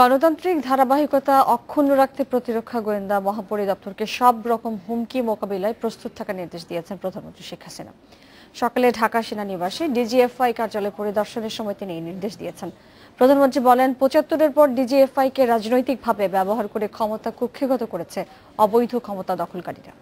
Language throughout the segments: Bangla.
গণতান্ত্রিক ধারাবাহিকতা অক্ষুণ্ণ রাখতে প্রতিরক্ষা গোয়েন্দা মহাপরিদপ্তরকে সব রকম হুমকি মোকাবিলায় প্রস্তুত থাকার নির্দেশ দিয়েছেন প্রধানমন্ত্রী শেখ হাসিনা সকালে ঢাকা সেনানিবাসে ডিজিএফআই কার্যালয় পরিদর্শনের সময় তিনি এই নির্দেশ দিয়েছেন প্রধানমন্ত্রী বলেন পঁচাত্তরের পর ডিজিএফআই কে রাজনৈতিকভাবে ব্যবহার করে ক্ষমতা কক্ষিগত করেছে অবৈধ ক্ষমতা দখলকারীরা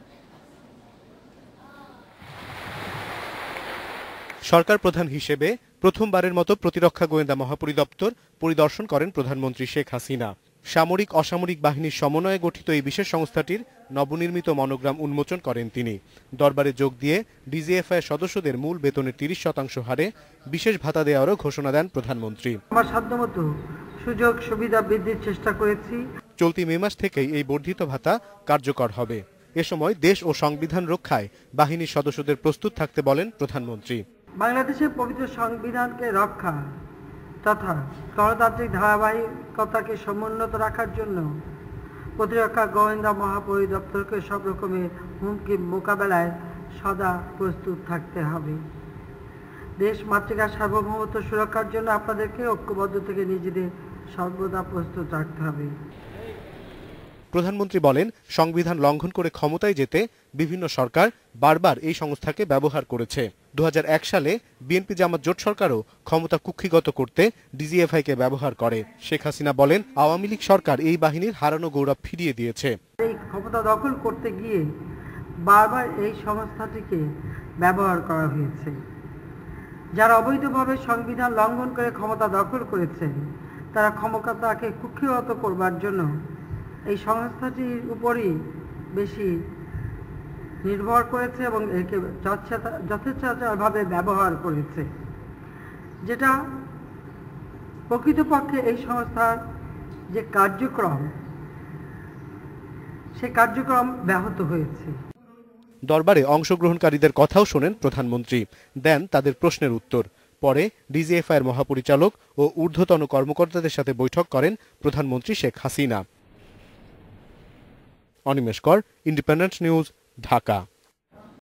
সরকার প্রধান হিসেবে প্রথমবারের মতো প্রতিরক্ষা গোয়েন্দা মহাপরিদপ্তর পরিদর্শন করেন প্রধানমন্ত্রী শেখ হাসিনা সামরিক অসামরিক বাহিনীর সমন্বয়ে গঠিত এই বিশেষ সংস্থাটির নবনির্মিত মনোগ্রাম উন্মোচন করেন তিনি দরবারে যোগ দিয়ে ডিজিএফআই সদস্যদের মূল বেতনের তিরিশ শতাংশ হারে বিশেষ ভাতা দেওয়ারও ঘোষণা দেন প্রধানমন্ত্রী আমার সাধ্যমতো সুযোগ সুবিধা বৃদ্ধির চেষ্টা করেছি চলতি মে মাস থেকেই এই বর্ধিত ভাতা কার্যকর হবে এ সময় দেশ ও সংবিধান রক্ষায় বাহিনীর সদস্যদের প্রস্তুত থাকতে বলেন প্রধানমন্ত্রী বাংলাদেশের পবিত্র সংবিধানকে রক্ষা তথা গণতান্ত্রিক ধারাবাহিকতাকে সমুন্নত রাখার জন্য প্রতিরক্ষা গোয়েন্দা মহাপরিদপ্তরকে সব রকমের হুমকি মোকাবেলায় সদা প্রস্তুত থাকতে হবে দেশ মাতৃকার সার্বভৌমত্ব সুরক্ষার জন্য আপনাদেরকে ঐক্যবদ্ধ থেকে নিজেদের সর্বদা প্রস্তুত রাখতে হবে প্রধানমন্ত্রী বলেন সংবিধান লঙ্ঘন করে ক্ষমতায় যেতে বিভিন্ন সরকার বারবার এই সংস্থাকে ব্যবহার করেছে দু সালে বিএনপি জামাত জোট সরকারও ক্ষমতা কুক্ষিগত করতে কে ব্যবহার করে শেখ হাসিনা বলেন আওয়ামী লীগ সরকার এই বাহিনীর হারানো গৌরব ফিরিয়ে দিয়েছে এই ক্ষমতা দখল করতে গিয়ে বারবার এই সংস্থাটিকে ব্যবহার করা হয়েছে যারা অবৈধভাবে সংবিধান লঙ্ঘন করে ক্ষমতা দখল করেছেন তারা ক্ষমতাকে কুক্ষিগত করবার জন্য এই সংস্থাটির উপরই বেশি নির্ভর করেছে এবং একে যথেচ্ছাচারভাবে ব্যবহার করেছে যেটা প্রকৃতপক্ষে এই সংস্থার যে কার্যক্রম সে কার্যক্রম ব্যাহত হয়েছে দরবারে অংশগ্রহণকারীদের কথাও শোনেন প্রধানমন্ত্রী দেন তাদের প্রশ্নের উত্তর পরে ডিজিএফআইয়ের মহাপরিচালক ও ঊর্ধ্বতন কর্মকর্তাদের সাথে বৈঠক করেন প্রধানমন্ত্রী শেখ হাসিনা অনিমেষ কর ইন্ডিপেন্ডেন্ট নিউজ ঢাকা